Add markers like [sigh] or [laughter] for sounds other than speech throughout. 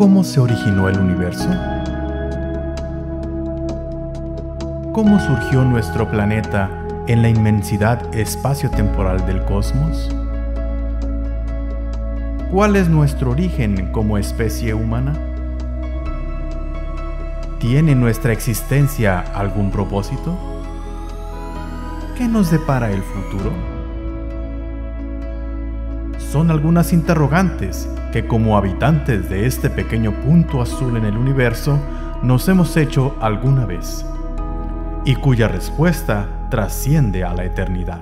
¿Cómo se originó el universo? ¿Cómo surgió nuestro planeta en la inmensidad espacio-temporal del cosmos? ¿Cuál es nuestro origen como especie humana? ¿Tiene nuestra existencia algún propósito? ¿Qué nos depara el futuro? Son algunas interrogantes que como habitantes de este pequeño punto azul en el universo nos hemos hecho alguna vez y cuya respuesta trasciende a la eternidad.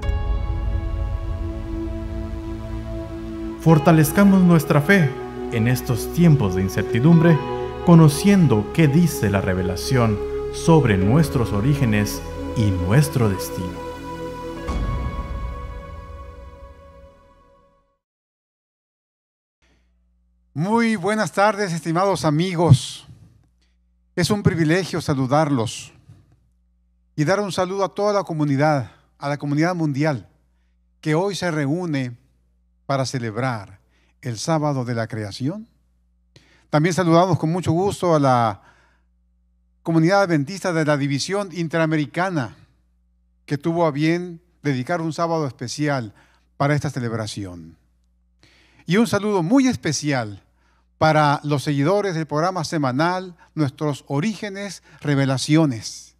Fortalezcamos nuestra fe en estos tiempos de incertidumbre conociendo qué dice la revelación sobre nuestros orígenes y nuestro destino. buenas tardes, estimados amigos. Es un privilegio saludarlos y dar un saludo a toda la comunidad, a la comunidad mundial, que hoy se reúne para celebrar el sábado de la creación. También saludamos con mucho gusto a la comunidad adventista de la División Interamericana, que tuvo a bien dedicar un sábado especial para esta celebración. Y un saludo muy especial para los seguidores del programa semanal Nuestros Orígenes Revelaciones,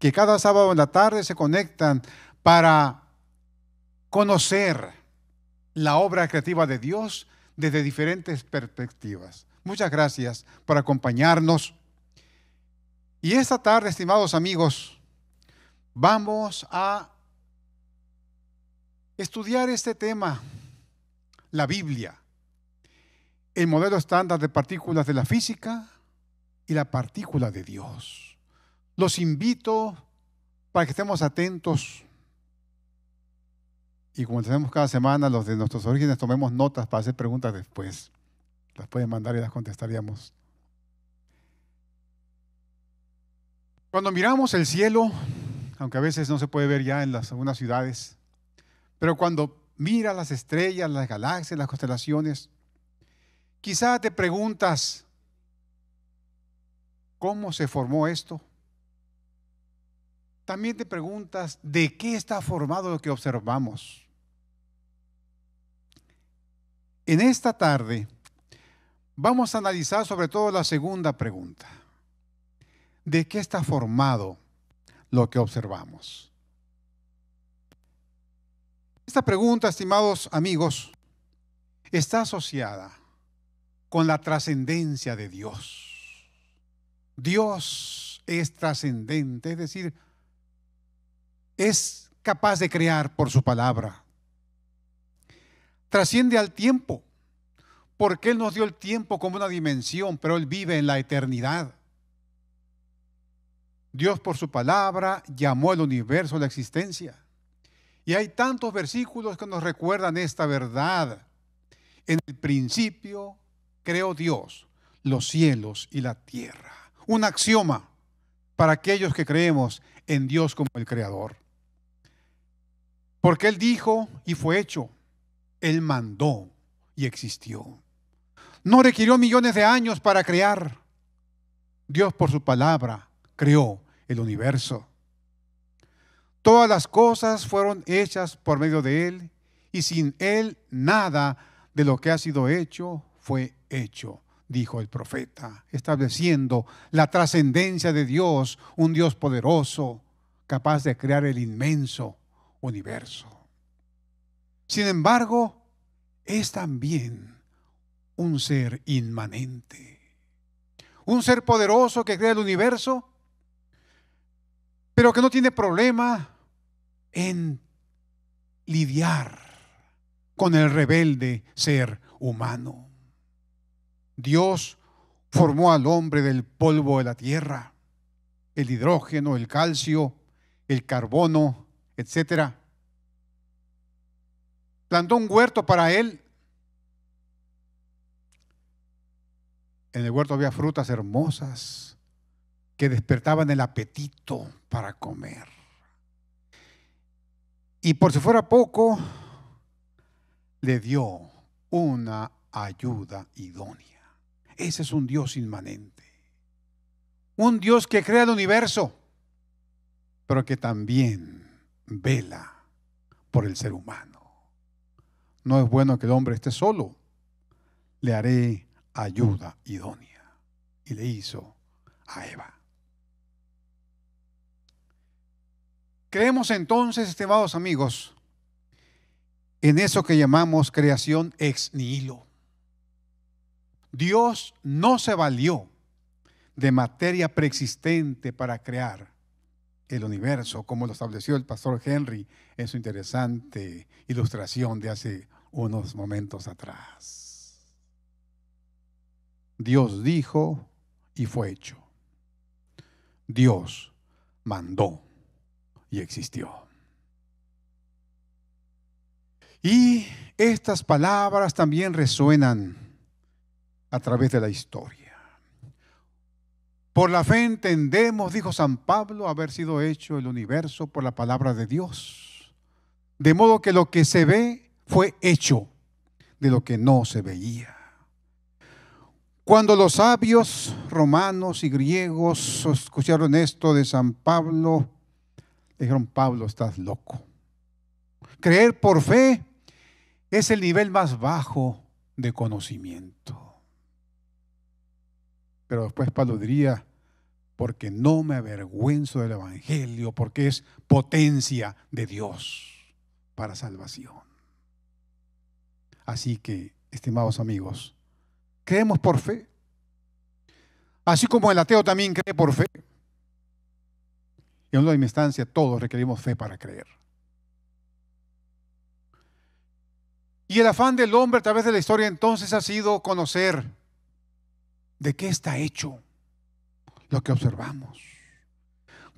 que cada sábado en la tarde se conectan para conocer la obra creativa de Dios desde diferentes perspectivas. Muchas gracias por acompañarnos. Y esta tarde, estimados amigos, vamos a estudiar este tema, la Biblia el modelo estándar de partículas de la física y la partícula de Dios. Los invito para que estemos atentos y como tenemos cada semana los de nuestros orígenes, tomemos notas para hacer preguntas después. Las pueden mandar y las contestaríamos. Cuando miramos el cielo, aunque a veces no se puede ver ya en las, algunas ciudades, pero cuando mira las estrellas, las galaxias, las constelaciones, Quizá te preguntas, ¿cómo se formó esto? También te preguntas, ¿de qué está formado lo que observamos? En esta tarde vamos a analizar sobre todo la segunda pregunta. ¿De qué está formado lo que observamos? Esta pregunta, estimados amigos, está asociada con la trascendencia de Dios. Dios es trascendente, es decir, es capaz de crear por su palabra. Trasciende al tiempo, porque Él nos dio el tiempo como una dimensión, pero Él vive en la eternidad. Dios por su palabra llamó al universo a la existencia. Y hay tantos versículos que nos recuerdan esta verdad. En el principio creó Dios los cielos y la tierra. Un axioma para aquellos que creemos en Dios como el Creador. Porque Él dijo y fue hecho. Él mandó y existió. No requirió millones de años para crear. Dios por su palabra creó el universo. Todas las cosas fueron hechas por medio de Él y sin Él nada de lo que ha sido hecho fue hecho, dijo el profeta, estableciendo la trascendencia de Dios, un Dios poderoso, capaz de crear el inmenso universo. Sin embargo, es también un ser inmanente, un ser poderoso que crea el universo, pero que no tiene problema en lidiar con el rebelde ser humano. Dios formó al hombre del polvo de la tierra, el hidrógeno, el calcio, el carbono, etc. Plantó un huerto para él. En el huerto había frutas hermosas que despertaban el apetito para comer. Y por si fuera poco, le dio una ayuda idónea. Ese es un Dios inmanente. Un Dios que crea el universo, pero que también vela por el ser humano. No es bueno que el hombre esté solo. Le haré ayuda idónea. Y le hizo a Eva. Creemos entonces, estimados amigos, en eso que llamamos creación ex nihilo. Dios no se valió de materia preexistente para crear el universo, como lo estableció el pastor Henry en su interesante ilustración de hace unos momentos atrás. Dios dijo y fue hecho. Dios mandó y existió. Y estas palabras también resuenan a través de la historia. Por la fe entendemos, dijo San Pablo, haber sido hecho el universo por la palabra de Dios. De modo que lo que se ve fue hecho de lo que no se veía. Cuando los sabios romanos y griegos escucharon esto de San Pablo, dijeron, Pablo, estás loco. Creer por fe es el nivel más bajo de conocimiento pero después Pablo diría, porque no me avergüenzo del Evangelio, porque es potencia de Dios para salvación. Así que, estimados amigos, creemos por fe. Así como el ateo también cree por fe. En misma instancia, todos requerimos fe para creer. Y el afán del hombre a través de la historia entonces ha sido conocer ¿De qué está hecho lo que observamos?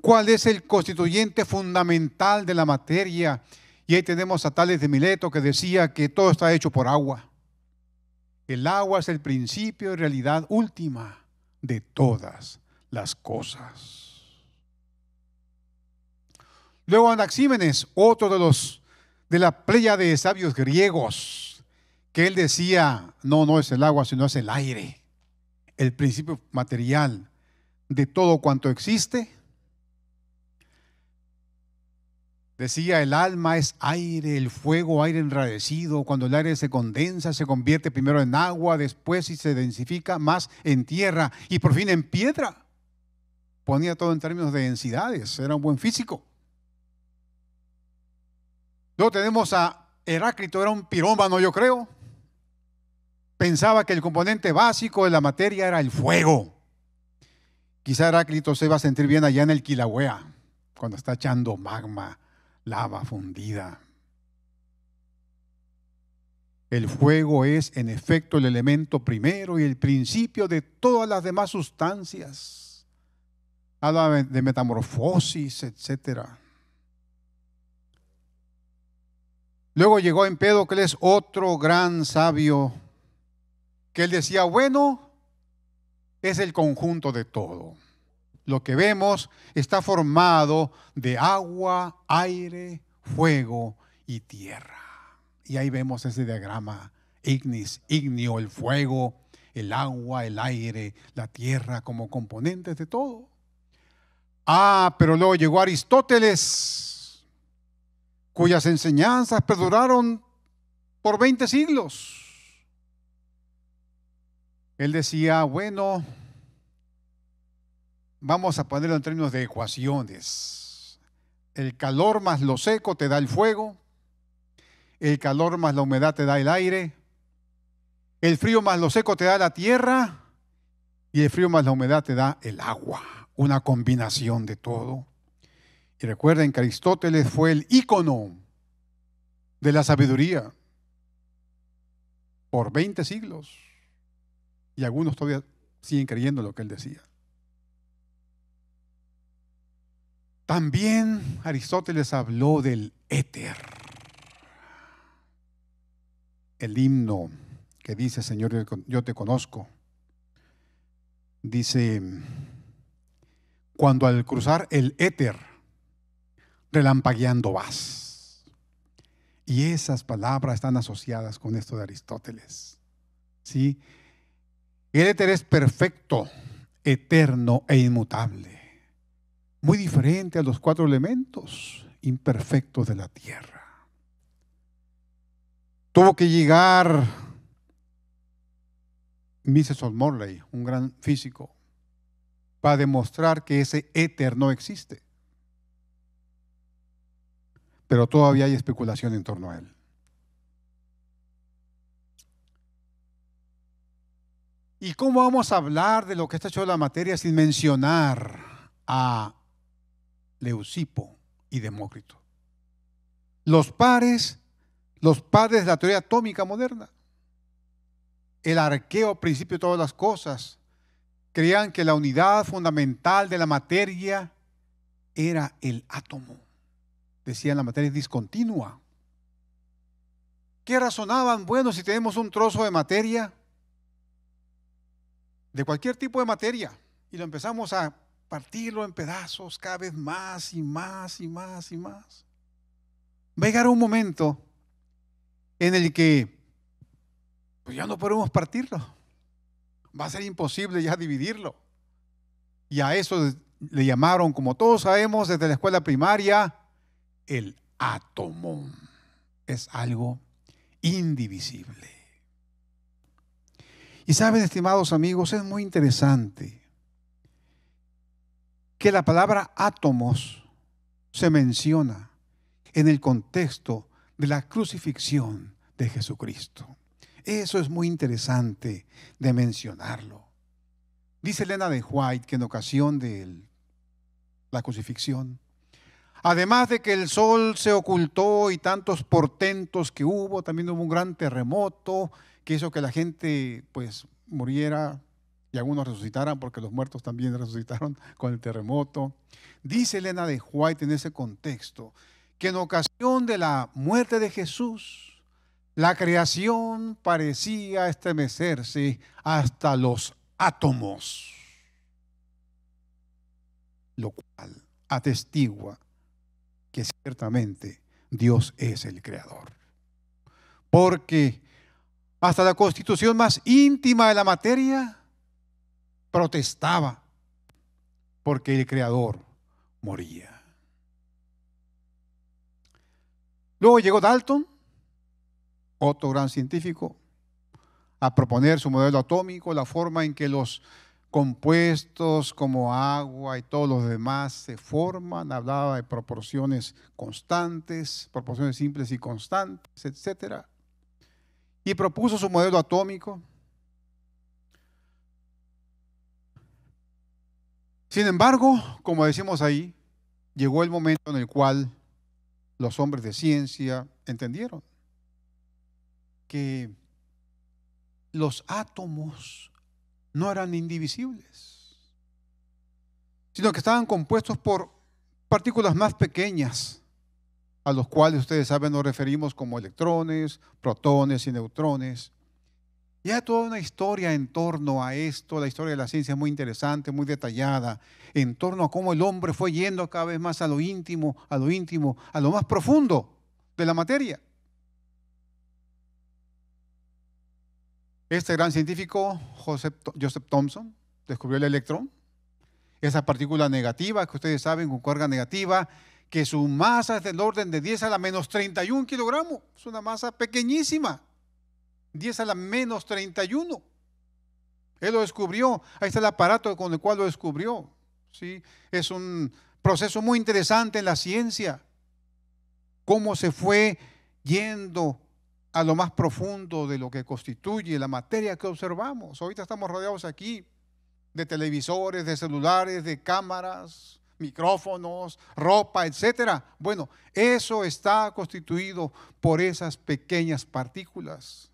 ¿Cuál es el constituyente fundamental de la materia? Y ahí tenemos a Tales de Mileto que decía que todo está hecho por agua. El agua es el principio y realidad última de todas las cosas. Luego Anaxímenes, otro de los de la playa de sabios griegos, que él decía, no, no es el agua, sino es el aire el principio material de todo cuanto existe. Decía, el alma es aire, el fuego, aire enradecido. Cuando el aire se condensa, se convierte primero en agua, después y se densifica más en tierra y por fin en piedra. Ponía todo en términos de densidades, era un buen físico. Luego tenemos a Heráclito, era un pirómano, yo creo pensaba que el componente básico de la materia era el fuego. Quizá Heráclito se va a sentir bien allá en el Kilauea, cuando está echando magma, lava fundida. El fuego es en efecto el elemento primero y el principio de todas las demás sustancias. Habla de metamorfosis, etc. Luego llegó Empédocles, otro gran sabio que él decía, bueno, es el conjunto de todo. Lo que vemos está formado de agua, aire, fuego y tierra. Y ahí vemos ese diagrama, ignis, ignio, el fuego, el agua, el aire, la tierra como componentes de todo. Ah, pero luego llegó Aristóteles, cuyas enseñanzas perduraron por 20 siglos. Él decía, bueno, vamos a ponerlo en términos de ecuaciones. El calor más lo seco te da el fuego, el calor más la humedad te da el aire, el frío más lo seco te da la tierra y el frío más la humedad te da el agua, una combinación de todo. Y recuerden que Aristóteles fue el ícono de la sabiduría por 20 siglos. Y algunos todavía siguen creyendo lo que él decía. También Aristóteles habló del éter, el himno que dice, Señor, yo te conozco. Dice, cuando al cruzar el éter, relampagueando vas. Y esas palabras están asociadas con esto de Aristóteles. ¿Sí? El éter es perfecto, eterno e inmutable. Muy diferente a los cuatro elementos imperfectos de la tierra. Tuvo que llegar Mrs. Morley, un gran físico, para demostrar que ese éter no existe. Pero todavía hay especulación en torno a él. ¿Y cómo vamos a hablar de lo que está hecho la materia sin mencionar a Leucipo y Demócrito? Los pares, los padres de la teoría atómica moderna. El arqueo, principio de todas las cosas, creían que la unidad fundamental de la materia era el átomo. Decían la materia es discontinua. ¿Qué razonaban? Bueno, si tenemos un trozo de materia, de cualquier tipo de materia y lo empezamos a partirlo en pedazos cada vez más y más y más y más. Va a llegar un momento en el que pues, ya no podemos partirlo. Va a ser imposible ya dividirlo. Y a eso le llamaron, como todos sabemos desde la escuela primaria, el átomo. Es algo indivisible. Y saben, estimados amigos, es muy interesante que la palabra átomos se menciona en el contexto de la crucifixión de Jesucristo. Eso es muy interesante de mencionarlo. Dice Elena de White que en ocasión de la crucifixión, además de que el sol se ocultó y tantos portentos que hubo, también hubo un gran terremoto que hizo que la gente pues muriera y algunos resucitaran porque los muertos también [laughs] resucitaron con el terremoto. Dice Elena de White en ese contexto que en ocasión de la muerte de Jesús, la creación parecía estremecerse hasta los átomos, lo cual atestigua que ciertamente Dios es el creador. Porque hasta la constitución más íntima de la materia, protestaba porque el Creador moría. Luego llegó Dalton, otro gran científico, a proponer su modelo atómico, la forma en que los compuestos como agua y todos los demás se forman, hablaba de proporciones constantes, proporciones simples y constantes, etcétera y propuso su modelo atómico. Sin embargo, como decimos ahí, llegó el momento en el cual los hombres de ciencia entendieron que los átomos no eran indivisibles, sino que estaban compuestos por partículas más pequeñas a los cuales ustedes saben nos referimos como electrones, protones y neutrones. Y hay toda una historia en torno a esto, la historia de la ciencia es muy interesante, muy detallada, en torno a cómo el hombre fue yendo cada vez más a lo íntimo, a lo íntimo, a lo más profundo de la materia. Este gran científico, Joseph, Joseph Thompson, descubrió el electrón, esa partícula negativa que ustedes saben con carga negativa, que su masa es del orden de 10 a la menos 31 kilogramos. Es una masa pequeñísima. 10 a la menos 31. Él lo descubrió. Ahí está el aparato con el cual lo descubrió. ¿sí? Es un proceso muy interesante en la ciencia. Cómo se fue yendo a lo más profundo de lo que constituye la materia que observamos. Ahorita estamos rodeados aquí de televisores, de celulares, de cámaras, micrófonos, ropa, etcétera. Bueno, eso está constituido por esas pequeñas partículas.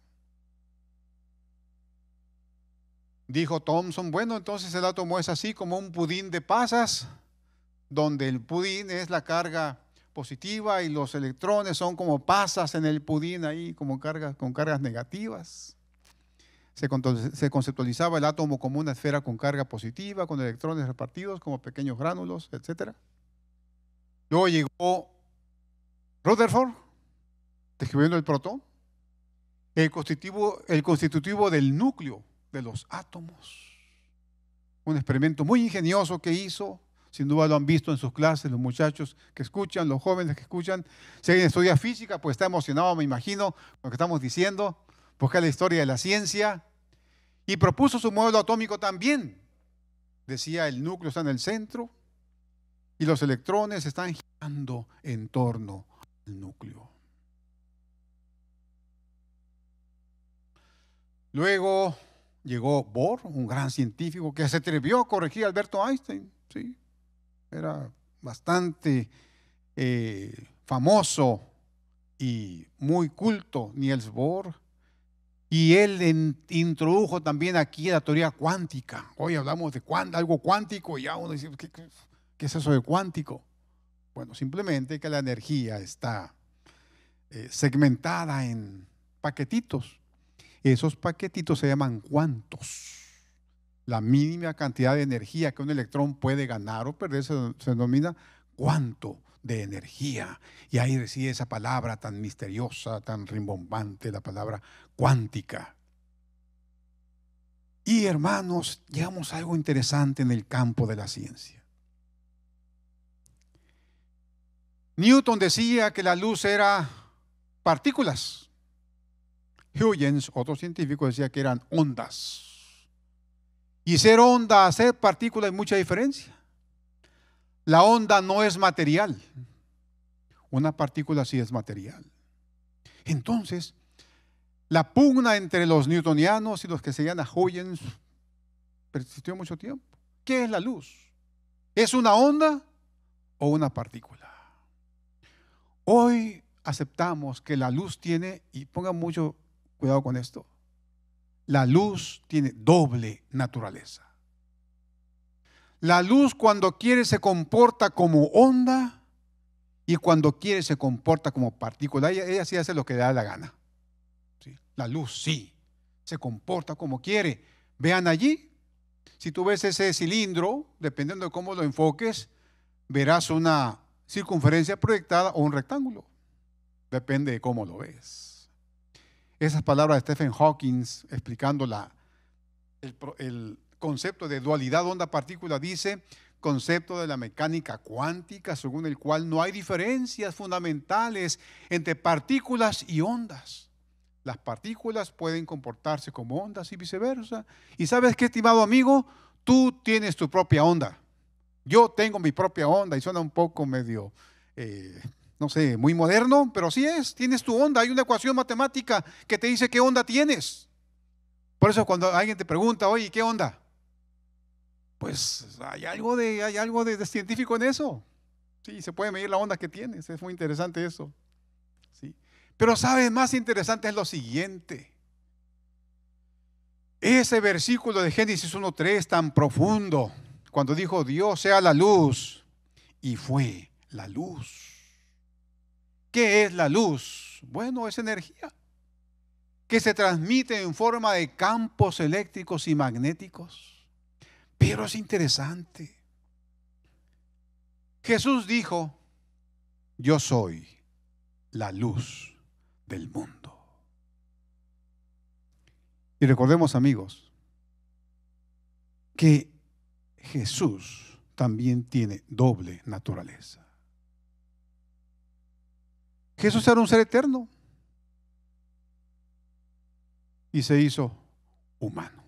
Dijo Thompson, bueno, entonces el átomo es así como un pudín de pasas, donde el pudín es la carga positiva y los electrones son como pasas en el pudín ahí, como cargas, con cargas negativas. Se conceptualizaba el átomo como una esfera con carga positiva, con electrones repartidos como pequeños gránulos, etc. Luego llegó Rutherford, describiendo el protón, el constitutivo, del núcleo de los átomos. Un experimento muy ingenioso que hizo, sin duda lo han visto en sus clases, los muchachos que escuchan, los jóvenes que escuchan. Si alguien estudia física, pues está emocionado, me imagino, con lo que estamos diciendo. Busca la historia de la ciencia, y propuso su modelo atómico también. Decía, el núcleo está en el centro y los electrones están girando en torno al núcleo. Luego llegó Bohr, un gran científico que se atrevió a corregir a Alberto Einstein. Sí, era bastante eh, famoso y muy culto Niels Bohr y él introdujo también aquí la teoría cuántica. Hoy hablamos de algo cuántico y ya uno dice, ¿qué, es eso de cuántico? Bueno, simplemente que la energía está eh, segmentada en paquetitos. Esos paquetitos se llaman cuantos. La mínima cantidad de energía que un electrón puede ganar o perder se, se denomina cuanto de energía. Y ahí decía esa palabra tan misteriosa, tan rimbombante, la palabra cuántica. Y hermanos, llegamos a algo interesante en el campo de la ciencia. Newton decía que la luz era partículas. Huygens, otro científico, decía que eran ondas. Y ser onda, ser partícula hay mucha diferencia. La onda no es material. Una partícula sí es material. Entonces, la pugna entre los newtonianos y los que se llaman Huygens persistió mucho tiempo. ¿Qué es la luz? ¿Es una onda o una partícula? Hoy aceptamos que la luz tiene, y pongan mucho cuidado con esto, la luz tiene doble naturaleza. La luz cuando quiere se comporta como onda y cuando quiere se comporta como partícula. Ella, sí hace lo que le da la gana. La luz sí, se comporta como quiere. Vean allí, si tú ves ese cilindro, dependiendo de cómo lo enfoques, verás una circunferencia proyectada o un rectángulo. Depende de cómo lo ves. Esas palabras de Stephen Hawking explicando la, el, concepto de dualidad onda-partícula dice concepto de la mecánica cuántica, según el cual no hay diferencias fundamentales entre partículas y ondas. Las partículas pueden comportarse como ondas y viceversa. Y sabes qué, estimado amigo, tú tienes tu propia onda. Yo tengo mi propia onda y suena un poco medio, eh, no sé, muy moderno, pero sí es, tienes tu onda. Hay una ecuación matemática que te dice qué onda tienes. Por eso cuando alguien te pregunta, oye, ¿qué onda? Pues hay algo de, hay algo de, científico en eso. Sí, se puede medir la onda que tienes. Es muy interesante eso. Sí. Pero sabes, más interesante es lo siguiente. Ese versículo de Génesis 1.3 tan profundo, cuando dijo Dios sea la luz, y fue la luz. ¿Qué es la luz? Bueno, es energía que se transmite en forma de campos eléctricos y magnéticos pero es interesante. Jesús dijo, yo soy la luz del mundo. Y recordemos amigos, que Jesús también tiene doble naturaleza. Jesús era un ser eterno y se hizo humano.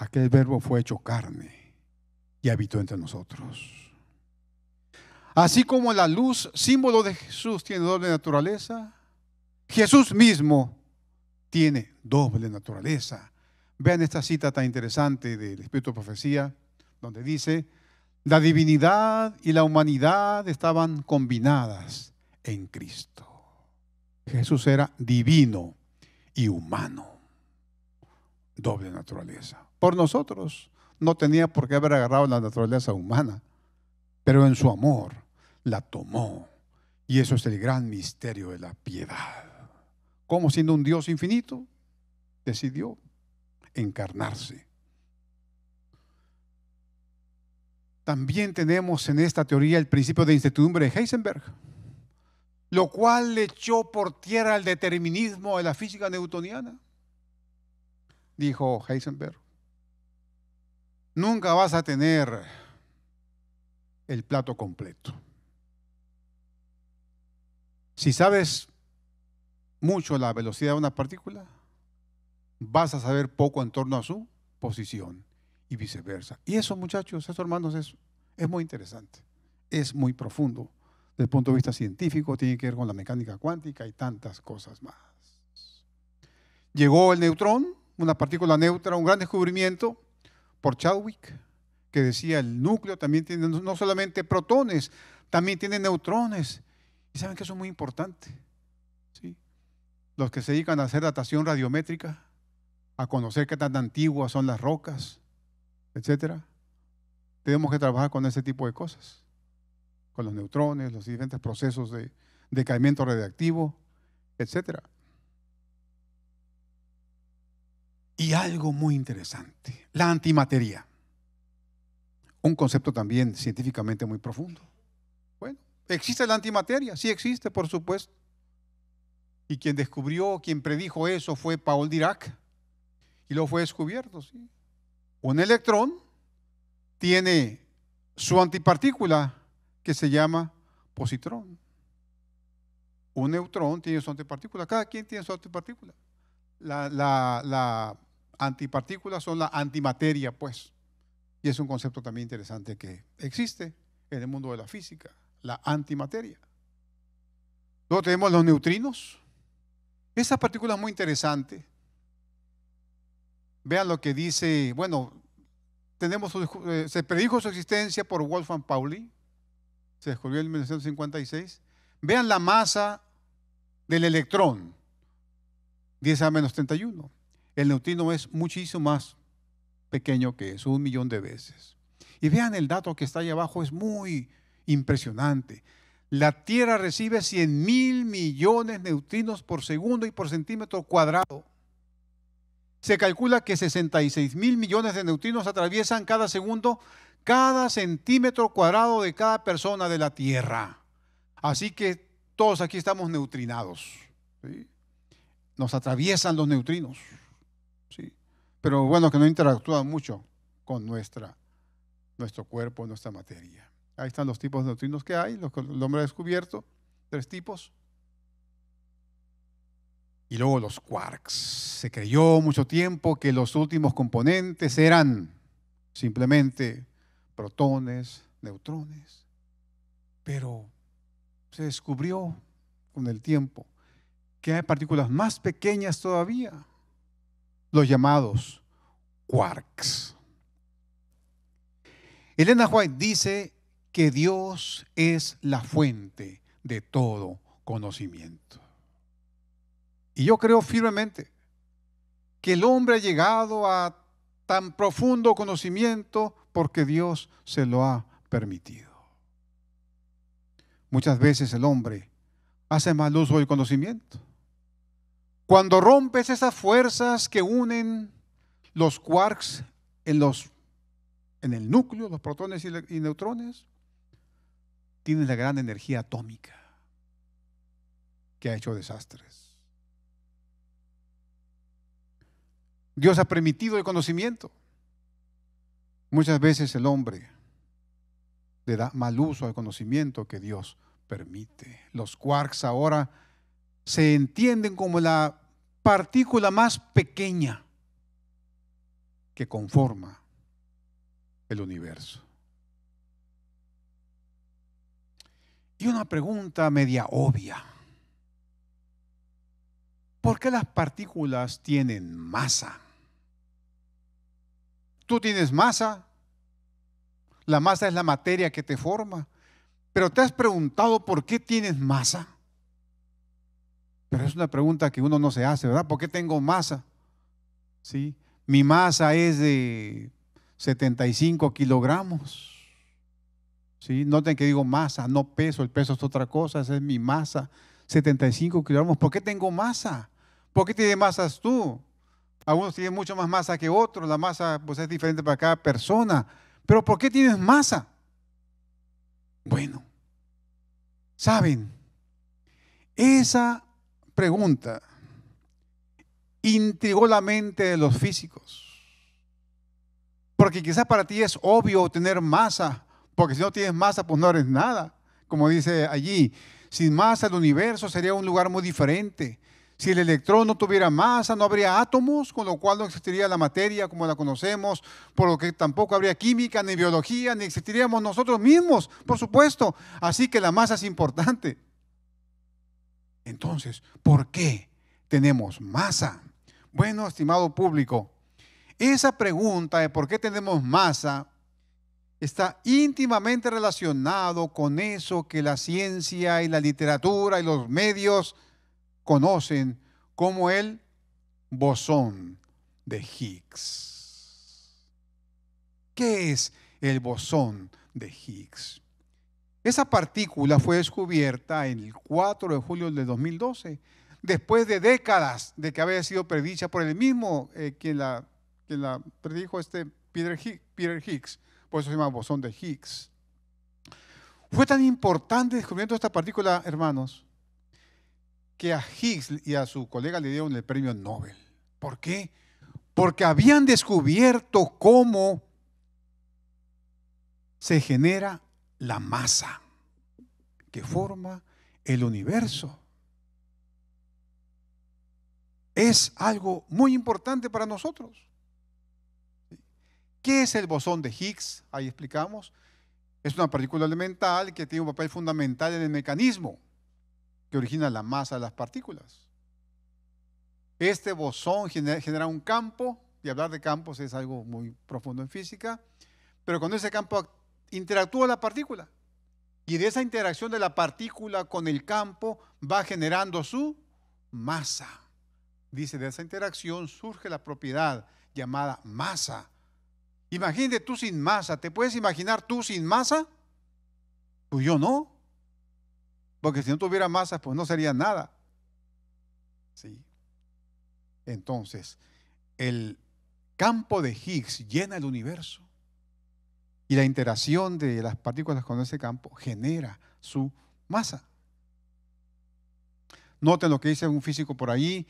aquel verbo fue hecho carne y habitó entre nosotros. Así como la luz, símbolo de Jesús, tiene doble naturaleza, Jesús mismo tiene doble naturaleza. Vean esta cita tan interesante del Espíritu de Profecía, donde dice, la divinidad y la humanidad estaban combinadas en Cristo. Jesús era divino y humano, doble naturaleza por nosotros. No tenía por qué haber agarrado la naturaleza humana, pero en su amor la tomó. Y eso es el gran misterio de la piedad. Como siendo un Dios infinito, decidió encarnarse. También tenemos en esta teoría el principio de incertidumbre de Heisenberg, lo cual le echó por tierra el determinismo de la física newtoniana. Dijo Heisenberg, nunca vas a tener el plato completo. Si sabes mucho la velocidad de una partícula, vas a saber poco en torno a su posición y viceversa. Y eso, muchachos, eso, hermanos, es, es muy interesante, es muy profundo. Desde el punto de vista científico, tiene que ver con la mecánica cuántica y tantas cosas más. Llegó el neutrón, una partícula neutra, un gran descubrimiento, por Chadwick, que decía, el núcleo también tiene no solamente protones, también tiene neutrones. Y saben que eso es muy importante. Los que se dedican a hacer datación radiométrica, a conocer qué tan antiguas son las rocas, etcétera, tenemos que trabajar con ese tipo de cosas, con los neutrones, los diferentes procesos de decaimiento radiactivo, etcétera. Y algo muy interesante, la antimateria. Un concepto también científicamente muy profundo. Bueno, ¿existe la antimateria? Sí existe, por supuesto. Y quien descubrió, quien predijo eso fue Paul Dirac. Y lo fue descubierto, sí. Un electrón tiene su antipartícula que se llama positrón. Un neutrón tiene su antipartícula. Cada quien tiene su antipartícula. La, la, la antipartículas son la antimateria, pues. Y es un concepto también interesante que existe en el mundo de la física, la antimateria. Luego tenemos los neutrinos. Esa partícula es muy interesante. Vean lo que dice, bueno, tenemos, eh, se predijo su existencia por Wolfgang Pauli, se descubrió en 1956. Vean la masa del electrón, 10 a menos 31. El neutrino es muchísimo más pequeño que eso, un millón de veces. Y vean el dato que está ahí abajo, es muy impresionante. La Tierra recibe 100 mil millones de neutrinos por segundo y por centímetro cuadrado. Se calcula que 66 mil millones de neutrinos atraviesan cada segundo cada centímetro cuadrado de cada persona de la Tierra. Así que todos aquí estamos neutrinados. Nos atraviesan los neutrinos pero bueno, que no interactúa mucho con nuestra, nuestro cuerpo, nuestra materia. Ahí están los tipos de neutrinos que hay, los que el hombre ha descubierto, tres tipos. Y luego los quarks. Se creyó mucho tiempo que los últimos componentes eran simplemente protones, neutrones, pero se descubrió con el tiempo que hay partículas más pequeñas todavía los llamados quarks. Elena White dice que Dios es la fuente de todo conocimiento. Y yo creo firmemente que el hombre ha llegado a tan profundo conocimiento porque Dios se lo ha permitido. Muchas veces el hombre hace mal uso del conocimiento cuando rompes esas fuerzas que unen los quarks en, los, en el núcleo, los protones y, y neutrones, tienes la gran energía atómica que ha hecho desastres. Dios ha permitido el conocimiento. Muchas veces el hombre le da mal uso al conocimiento que Dios permite. Los quarks ahora se entienden como la partícula más pequeña que conforma el universo. Y una pregunta media obvia. ¿Por qué las partículas tienen masa? Tú tienes masa. La masa es la materia que te forma. Pero te has preguntado por qué tienes masa. Pero es una pregunta que uno no se hace, ¿verdad? ¿Por qué tengo masa? ¿Sí? Mi masa es de 75 kilogramos. ¿Sí? Noten que digo masa, no peso, el peso es otra cosa, esa es mi masa. 75 kilogramos. ¿Por qué tengo masa? ¿Por qué tienes masas tú? Algunos tienen mucho más masa que otros, la masa pues, es diferente para cada persona. Pero ¿por qué tienes masa? Bueno, saben, esa pregunta intrigó la mente de los físicos. Porque quizás para ti es obvio tener masa, porque si no tienes masa, pues no eres nada. Como dice allí, sin masa el universo sería un lugar muy diferente. Si el electrón no tuviera masa, no habría átomos, con lo cual no existiría la materia como la conocemos, por lo que tampoco habría química, ni biología, ni existiríamos nosotros mismos, por supuesto. Así que la masa es importante. Entonces, ¿por qué tenemos masa? Bueno, estimado público, esa pregunta de por qué tenemos masa está íntimamente relacionado con eso que la ciencia y la literatura y los medios conocen como el bosón de Higgs. ¿Qué es el bosón de Higgs? Esa partícula fue descubierta el 4 de julio de 2012, después de décadas de que había sido predicha por el mismo eh, que la, quien la predijo este Peter, Peter Higgs, por eso se llama bosón de Higgs. Fue tan importante descubriendo esta partícula, hermanos, que a Higgs y a su colega le dieron el premio Nobel. ¿Por qué? Porque habían descubierto cómo se genera la masa que forma el universo. Es algo muy importante para nosotros. ¿Qué es el bosón de Higgs? Ahí explicamos. Es una partícula elemental que tiene un papel fundamental en el mecanismo que origina la masa de las partículas. Este bosón genera un campo, y hablar de campos es algo muy profundo en física, pero cuando ese campo interactúa la partícula. Y de esa interacción de la partícula con el campo va generando su masa. Dice, de esa interacción surge la propiedad llamada masa. Imagínate tú sin masa. ¿Te puedes imaginar tú sin masa? Tú pues yo no. Porque si no tuviera masa, pues no sería nada. Sí. Entonces, el campo de Higgs llena el universo. Y la interacción de las partículas con ese campo genera su masa. Noten lo que dice un físico por ahí.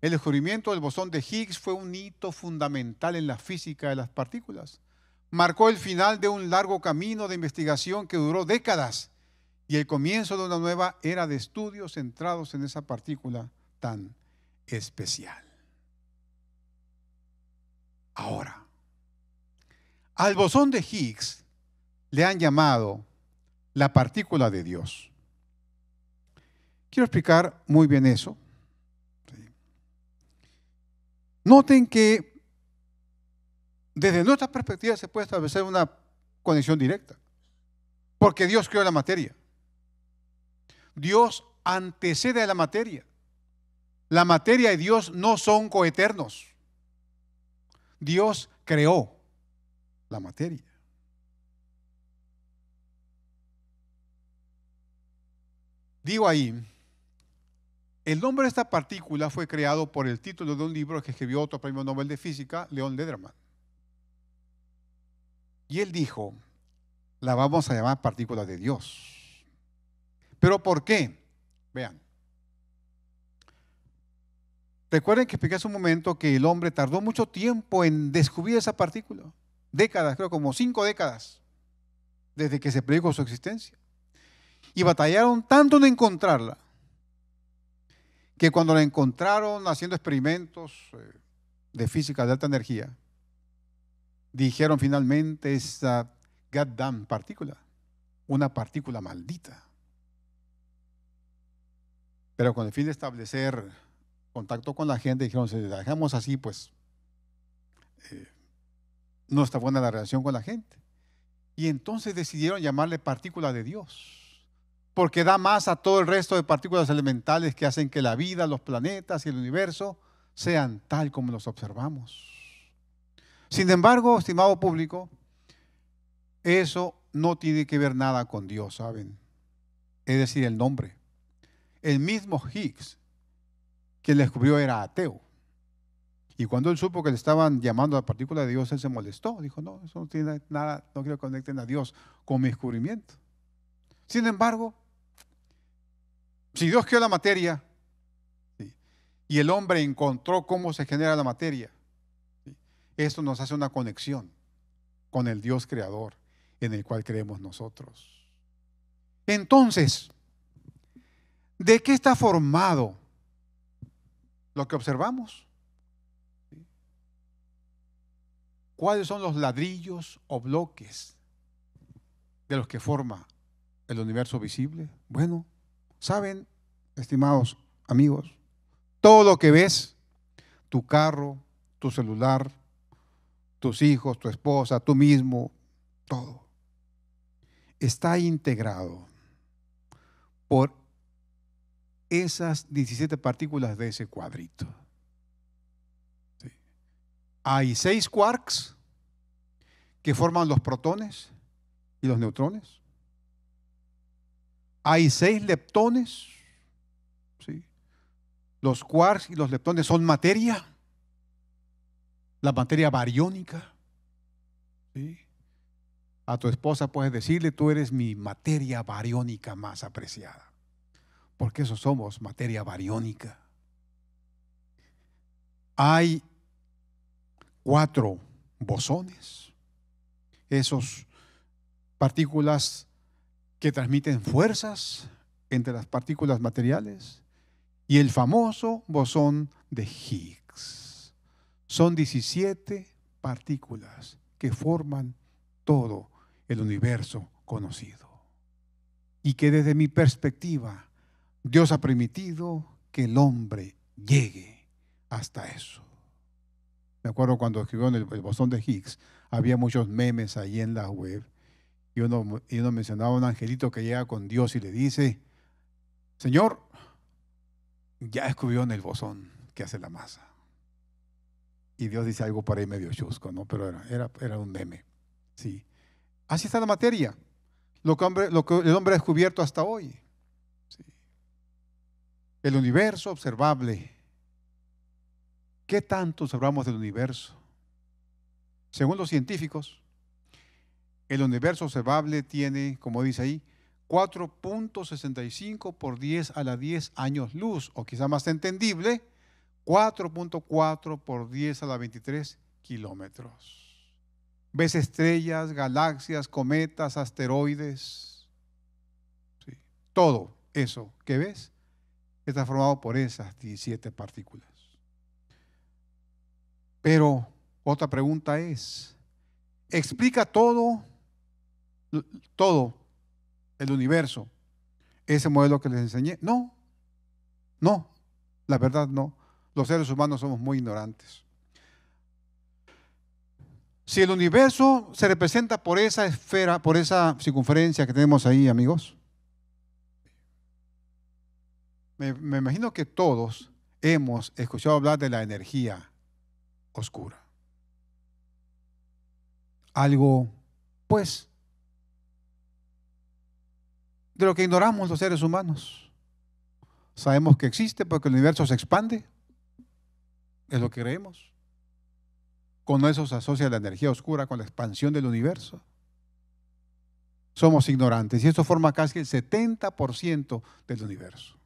El descubrimiento del bosón de Higgs fue un hito fundamental en la física de las partículas. Marcó el final de un largo camino de investigación que duró décadas y el comienzo de una nueva era de estudios centrados en esa partícula tan especial. Ahora, al bosón de Higgs le han llamado la partícula de Dios. Quiero explicar muy bien eso. Noten que desde nuestra perspectiva se puede establecer una conexión directa, porque Dios creó la materia. Dios antecede a la materia. La materia y Dios no son coeternos. Dios creó la materia. Digo ahí, el nombre de esta partícula fue creado por el título de un libro que escribió otro premio Nobel de Física, León Lederman. Y él dijo, la vamos a llamar partícula de Dios. ¿Pero por qué? Vean. Recuerden que expliqué hace un momento que el hombre tardó mucho tiempo en descubrir esa partícula décadas, creo como cinco décadas, desde que se predicó su existencia. Y batallaron tanto en encontrarla, que cuando la encontraron haciendo experimentos eh, de física de alta energía, dijeron finalmente esa goddamn partícula, una partícula maldita. Pero con el fin de establecer contacto con la gente, dijeron, si la dejamos así, pues eh, no está buena la relación con la gente. Y entonces decidieron llamarle partícula de Dios, porque da más a todo el resto de partículas elementales que hacen que la vida, los planetas y el universo sean tal como los observamos. Sin embargo, estimado público, eso no tiene que ver nada con Dios, ¿saben? Es decir, el nombre. El mismo Higgs, que le descubrió, era ateo. Y cuando él supo que le estaban llamando a la partícula de Dios, él se molestó. Dijo, no, eso no tiene nada, no quiero que conecten a Dios con mi descubrimiento. Sin embargo, si Dios creó la materia y el hombre encontró cómo se genera la materia, esto nos hace una conexión con el Dios creador en el cual creemos nosotros. Entonces, ¿de qué está formado lo que observamos? cuáles son los ladrillos o bloques de los que forma el universo visible. Bueno, saben, estimados amigos, todo lo que ves, tu carro, tu celular, tus hijos, tu esposa, tú mismo, todo, está integrado por esas 17 partículas de ese cuadrito. Hay seis quarks que forman los protones y los neutrones. Hay seis leptones. Los quarks y los leptones son materia. La materia bariónica. A tu esposa puedes decirle, tú eres mi materia bariónica más apreciada. Porque eso somos, materia bariónica. Hay cuatro bosones. Esos partículas que transmiten fuerzas entre las partículas materiales y el famoso bosón de Higgs. Son 17 partículas que forman todo el universo conocido. Y que desde mi perspectiva, Dios ha permitido que el hombre llegue hasta eso. Me acuerdo cuando escribió en el, bosón de Higgs, había muchos memes ahí en la web. Y uno, y uno mencionaba a un angelito que llega con Dios y le dice, Señor, ya descubrió en el bosón que hace la masa. Y Dios dice algo por ahí medio chusco, ¿no? Pero era, era, un meme. Sí. Así está la materia. Lo que, hombre, lo que el hombre ha descubierto hasta hoy. El universo observable ¿Qué tanto observamos del universo? Según los científicos, el universo observable tiene, como dice ahí, 4.65 por 10 a la 10 años luz, o quizá más entendible, 4.4 por 10 a la 23 kilómetros. Ves estrellas, galaxias, cometas, asteroides. Todo eso que ves está formado por esas 17 partículas. Pero otra pregunta es, explica todo, todo el universo, ese modelo que les enseñé. No, no, la verdad no. Los seres humanos somos muy ignorantes. Si el universo se representa por esa esfera, por esa circunferencia que tenemos ahí, amigos, me, me imagino que todos hemos escuchado hablar de la energía oscura. Algo, pues, de lo que ignoramos los seres humanos. Sabemos que existe porque el universo se expande. Es lo que creemos. Con eso se asocia la energía oscura con la expansión del universo. Somos ignorantes y esto forma casi el 70% del universo.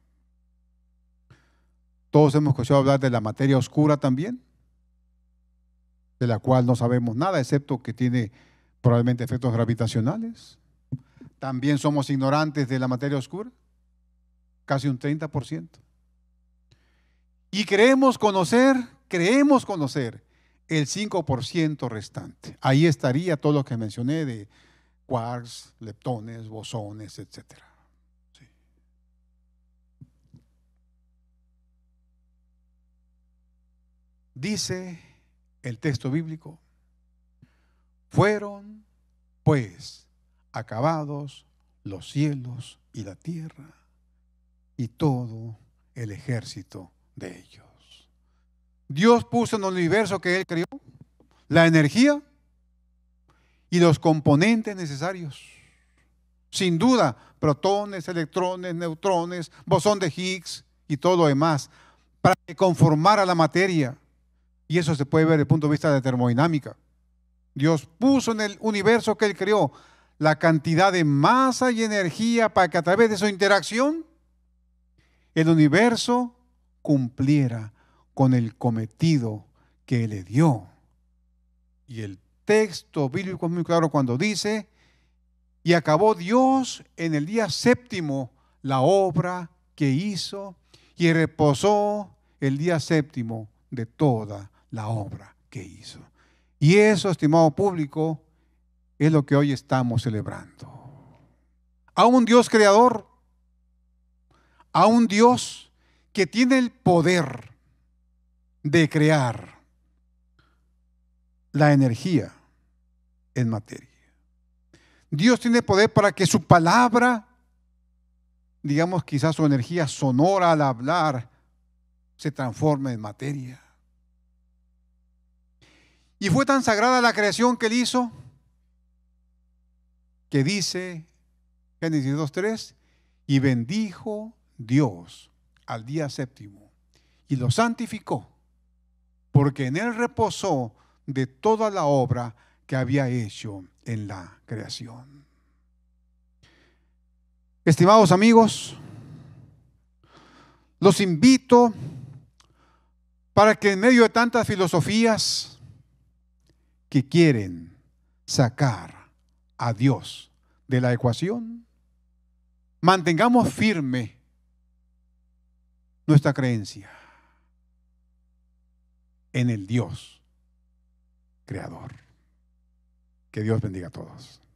Todos hemos escuchado hablar de la materia oscura también de la cual no sabemos nada, excepto que tiene probablemente efectos gravitacionales. También somos ignorantes de la materia oscura, casi un 30%. Y creemos conocer, creemos conocer el 5% restante. Ahí estaría todo lo que mencioné de quarks, leptones, bosones, etc. Dice el texto bíblico. Fueron, pues, acabados los cielos y la tierra y todo el ejército de ellos. Dios puso en el universo que Él creó la energía y los componentes necesarios. Sin duda, protones, electrones, neutrones, bosón de Higgs y todo lo demás, para que conformara la materia y eso se puede ver desde el punto de vista de termodinámica. Dios puso en el universo que Él creó la cantidad de masa y energía para que a través de su interacción el universo cumpliera con el cometido que le dio. Y el texto bíblico es muy claro cuando dice, y acabó Dios en el día séptimo la obra que hizo y reposó el día séptimo de toda la obra que hizo. Y eso, estimado público, es lo que hoy estamos celebrando. A un Dios creador, a un Dios que tiene el poder de crear la energía en materia. Dios tiene poder para que su palabra, digamos quizás su energía sonora al hablar, se transforme en materia. Y fue tan sagrada la creación que él hizo que dice Génesis 2.3, y bendijo Dios al día séptimo y lo santificó, porque en él reposó de toda la obra que había hecho en la creación. Estimados amigos, los invito para que en medio de tantas filosofías, que quieren sacar a Dios de la ecuación, mantengamos firme nuestra creencia en el Dios creador. Que Dios bendiga a todos.